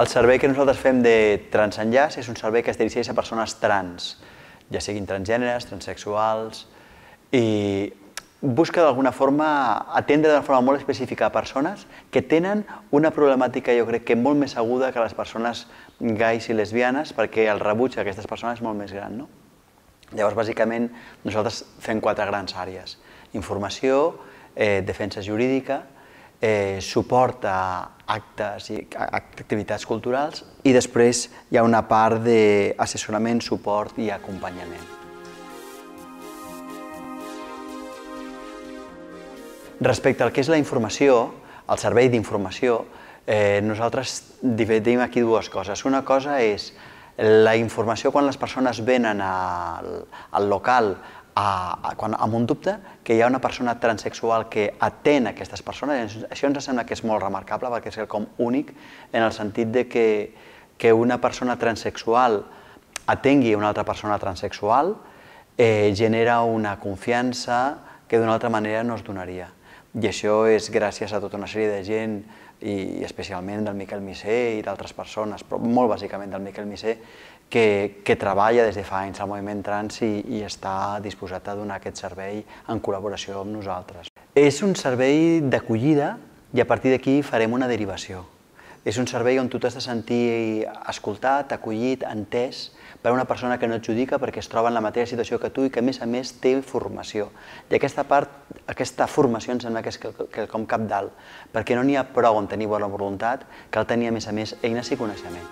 El servei que nosaltres fem de transenllaç és un servei que es dirigeix a persones trans, ja siguin transgèneres, transsexuals, i busca d'alguna forma atendre d'una forma molt específica a persones que tenen una problemàtica, jo crec que molt més aguda que les persones gais i lesbianes, perquè el rebuig a aquestes persones és molt més gran. No? Llavors, bàsicament, nosaltres fem quatre grans àrees. Informació, eh, defensa jurídica, eh, suport a actes i activitats culturals i després hi ha una part d'assessorament, suport i acompanyament. Respecte al que és la informació, el servei d'informació, eh, nosaltres dividim aquí dues coses. Una cosa és la informació quan les persones venen al, al local a, a, quan, amb un dubte que hi ha una persona transexual que atén aquestes persones. Això ens sembla que és molt remarcable perquè és el com únic en el sentit de que, que una persona transexual atengui una altra persona transexual eh, genera una confiança que d'una altra manera no es donaria. I això és gràcies a tota una sèrie de gent, i especialment del Miquel Missé i d'altres persones, però molt bàsicament del Miquel Missé, que, que treballa des de fa anys al moviment trans i, i està disposat a donar aquest servei en col·laboració amb nosaltres. És un servei d'acollida i a partir d'aquí farem una derivació. És un servei on tu t'has de sentir escoltat, acollit, entès per una persona que no et judica perquè es troba en la mateixa situació que tu i que a més a més té formació. I aquesta part, aquesta formació em sembla que és quelcom cap dalt, perquè no n'hi ha prou en tenir bona voluntat, cal tenir a més a més eines i coneixement.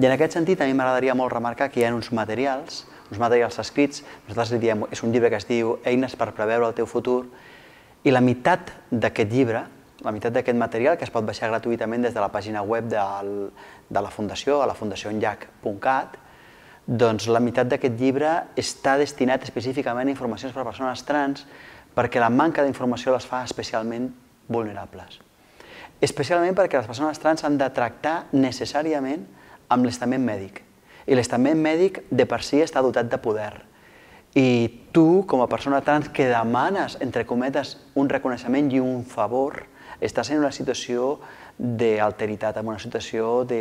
I en aquest sentit a mi m'agradaria molt remarcar que hi ha uns materials, uns materials escrits, nosaltres li diem, és un llibre que es diu Eines per preveure el teu futur, i la meitat d'aquest llibre, la meitat d'aquest material, que es pot baixar gratuïtament des de la pàgina web del, de la Fundació, a la fundacionllac.cat, doncs la meitat d'aquest llibre està destinat específicament a informacions per a persones trans perquè la manca d'informació les fa especialment vulnerables. Especialment perquè les persones trans han de tractar necessàriament amb l'estament mèdic. I l'estament mèdic de per si està dotat de poder i tu, com a persona trans que demanes, entre cometes, un reconeixement i un favor, estàs en una situació d'alteritat, en una situació de,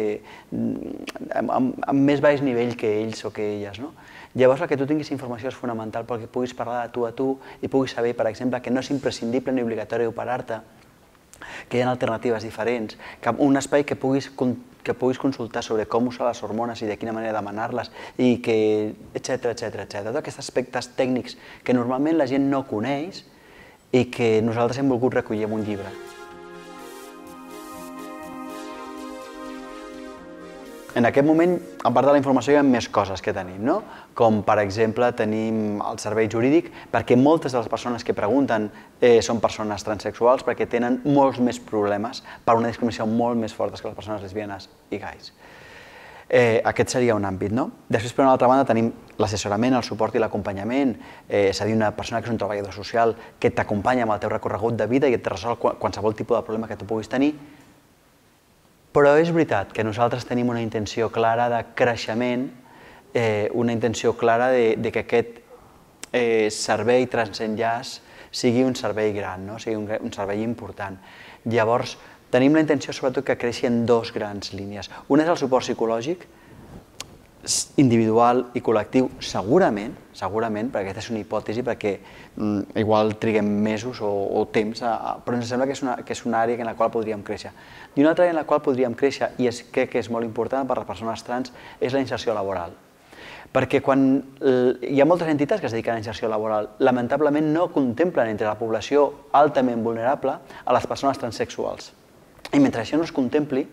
amb, amb, amb més baix nivell que ells o que elles. No? Llavors, el que tu tinguis informació és fonamental perquè puguis parlar de tu a tu i puguis saber, per exemple, que no és imprescindible ni obligatori operar-te, que hi ha alternatives diferents, que un espai que puguis que puguis consultar sobre com usar les hormones i de quina manera demanar-les i que, etc etc etc. Tots aquests aspectes tècnics que normalment la gent no coneix i que nosaltres hem volgut recollir en un llibre. en aquest moment, a part de la informació, hi ha més coses que tenim, no? Com, per exemple, tenim el servei jurídic, perquè moltes de les persones que pregunten eh, són persones transexuals perquè tenen molts més problemes per una discriminació molt més forta que les persones lesbianes i gais. Eh, aquest seria un àmbit, no? Després, per una altra banda, tenim l'assessorament, el suport i l'acompanyament, eh, és a dir, una persona que és un treballador social que t'acompanya amb el teu recorregut de vida i et resol qualsevol tipus de problema que tu puguis tenir, però és veritat que nosaltres tenim una intenció clara de creixement, eh, una intenció clara de, de que aquest eh, servei transenllaç sigui un servei gran, no? sigui un, un servei important. Llavors, tenim la intenció sobretot que creixin dos grans línies. Una és el suport psicològic, individual i col·lectiu, segurament, segurament, perquè aquesta és una hipòtesi, perquè mm, igual triguem mesos o, o temps, a, a, però ens sembla que és, una, que és una àrea en la qual podríem créixer. I una altra en la qual podríem créixer, i és, crec que és molt important per a les persones trans, és la inserció laboral. Perquè quan hi ha moltes entitats que es dediquen a la inserció laboral, lamentablement no contemplen entre la població altament vulnerable a les persones transsexuals. I mentre això no es contempli,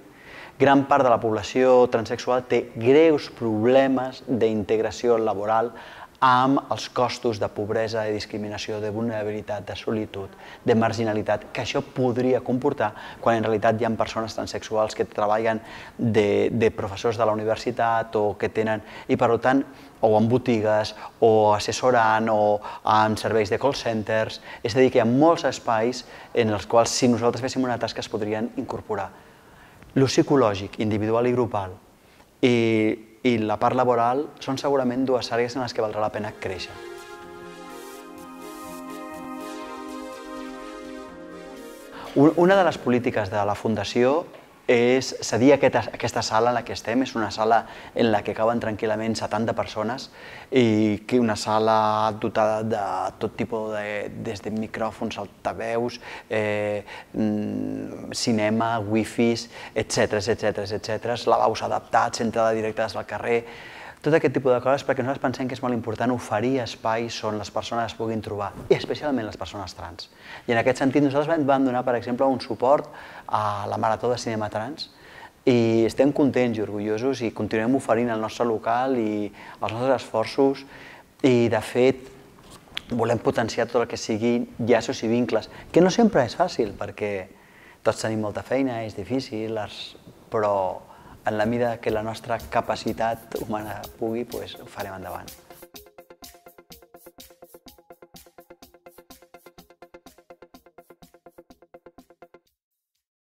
gran part de la població transexual té greus problemes d'integració laboral amb els costos de pobresa, de discriminació, de vulnerabilitat, de solitud, de marginalitat, que això podria comportar quan en realitat hi ha persones transexuals que treballen de, de professors de la universitat o que tenen... I per tant, o en botigues, o assessorant, o en serveis de call centers... És a dir, que hi ha molts espais en els quals, si nosaltres féssim una tasca, es podrien incorporar. Lo psicològic, individual i grupal, i, i la part laboral són segurament dues àrees en les que valdrà la pena créixer. Una de les polítiques de la Fundació és cedir aquesta, aquesta sala en la que estem, és una sala en la que caben tranquil·lament 70 persones i que una sala dotada de tot tipus, de, des de micròfons, altaveus, eh, mm, cinema, wifis, etc etc etc, lavabos adaptats, entrada directa des del carrer, tot aquest tipus de coses perquè nosaltres pensem que és molt important oferir espais on les persones es puguin trobar, i especialment les persones trans. I en aquest sentit nosaltres vam donar, per exemple, un suport a la Marató de Cinema Trans, i estem contents i orgullosos i continuem oferint el nostre local i els nostres esforços i de fet volem potenciar tot el que siguin llaços i vincles, que no sempre és fàcil perquè tots tenim molta feina, és difícil, però en la mida que la nostra capacitat humana pugui, doncs, ho farem endavant.